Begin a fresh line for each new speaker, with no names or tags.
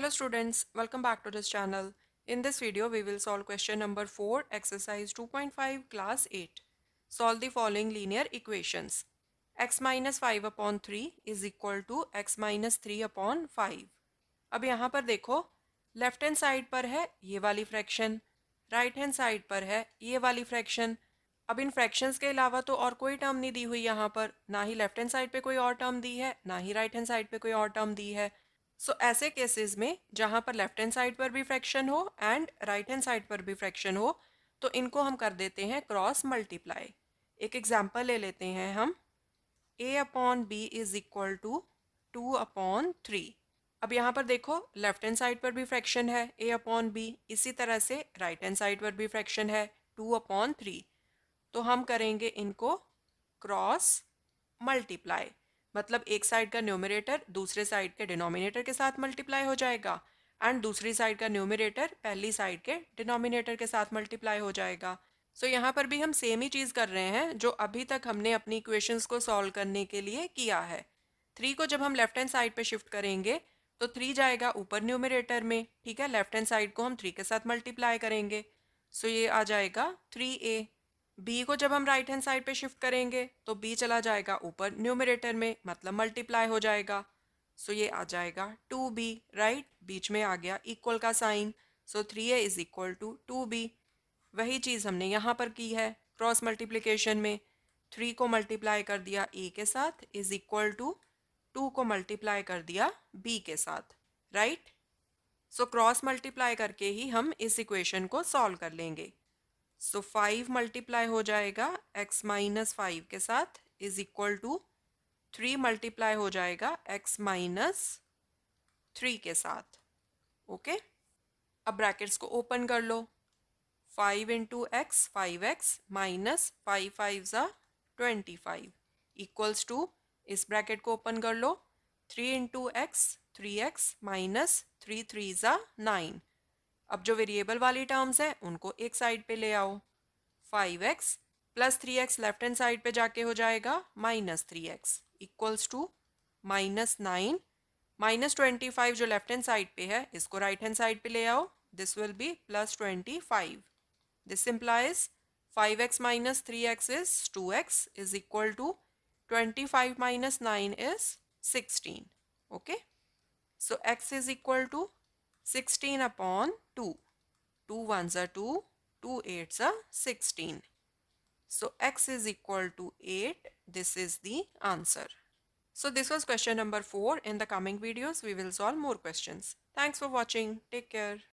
Hello students, welcome back to this channel. In this video, we will solve question number 4, exercise 2.5, class 8. Solve the following linear equations. x minus 5 upon 3 is equal to x minus 3 upon 5. अब यहाँ पर देखो, left hand side पर है ये वाली fraction, right hand side पर है ये वाली फ्रैक्शन. अब इन फ्रैक्शंस के अलावा तो और कोई टर्म नहीं दी हुई यहाँ पर, ना ही लेफ्ट हैंड साइड पे कोई और टर्म दी है, ना ही राइट हैंड साइड पे कोई और टर्म दी है. सो so, ऐसे केसेस में जहाँ पर लेफ्ट हैंड साइड पर भी फ्रैक्शन हो एंड राइट हैंड साइड पर भी फ्रैक्शन हो तो इनको हम कर देते हैं क्रॉस मल्टीप्लाई एक एग्जाम्पल ले लेते हैं हम A upon B is equal to two upon three अब यहाँ पर देखो लेफ्ट हैंड साइड पर भी फ्रैक्शन है ए अपॉन बी इसी तरह से राइट हैंड साइड पर भी फ्रैक्शन है टू अपॉन थ्री तो हम करेंगे इनको क्रॉस मल्टीप्लाई मतलब एक साइड का न्यूमिनेटर दूसरे साइड के डिनोमिनेटर के साथ मल्टीप्लाई हो जाएगा एंड दूसरी साइड का न्यूमिनेटर पहली साइड के डिनोमिनेटर के साथ मल्टीप्लाई हो जाएगा सो so, यहाँ पर भी हम सेम ही चीज़ कर रहे हैं जो अभी तक हमने अपनी इक्वेशंस को सॉल्व करने के लिए किया है थ्री को जब हम लेफ्ट हैंड साइड पे शिफ्ट करेंगे तो थ्री जाएगा ऊपर न्यूमिनेटर में ठीक है लेफ्ट हैंड साइड को हम थ्री के साथ मल्टीप्लाई करेंगे सो so, ये आ जाएगा थ्री ए बी को जब हम राइट हैंड साइड पे शिफ्ट करेंगे तो बी चला जाएगा ऊपर न्यूमरेटर में मतलब मल्टीप्लाई हो जाएगा सो so ये आ जाएगा टू बी राइट बीच में आ गया इक्वल का sign so three A is equal to two B वही चीज़ हमने यहाँ पर की है क्रॉस मल्टीप्लिकेशन में थ्री को मल्टीप्लाई कर दिया ए के साथ इज़ इक्वल टू टू को मल्टीप्लाई कर दिया बी के साथ राइट सो क्रॉस मल्टीप्लाई करके ही हम इस इक्वेशन को सॉल्व कर लेंगे सो फाइव मल्टीप्लाई हो जाएगा एक्स माइनस फाइव के साथ is equal to three multiply हो जाएगा एक्स माइनस थ्री के साथ ओके okay? अब ब्रैकेट्स को ओपन कर लो five into X five X minus five five ज़ा ट्वेंटी फाइव इक्वल्स टू इस ब्रैकेट को ओपन कर लो three into X three X minus three three ज़ा नाइन अब जो वेरिएबल वाली टर्म्स हैं उनको एक साइड पे ले आओ five X plus three X left hand side पे जाके हो जाएगा minus three X equals to minus nine minus twenty five जो लेफ्ट हैंड साइड पे है इसको राइट हैंड साइड पे ले आओ this will be plus twenty five this implies five X minus three X is two X is equal to twenty five minus nine is sixteen okay so X is equal to 16 upon 2. 2 ones are 2, 2 eights are 16. So x is equal to 8. This is the answer. So this was question number 4. In the coming videos, we will solve more questions. Thanks for watching. Take care.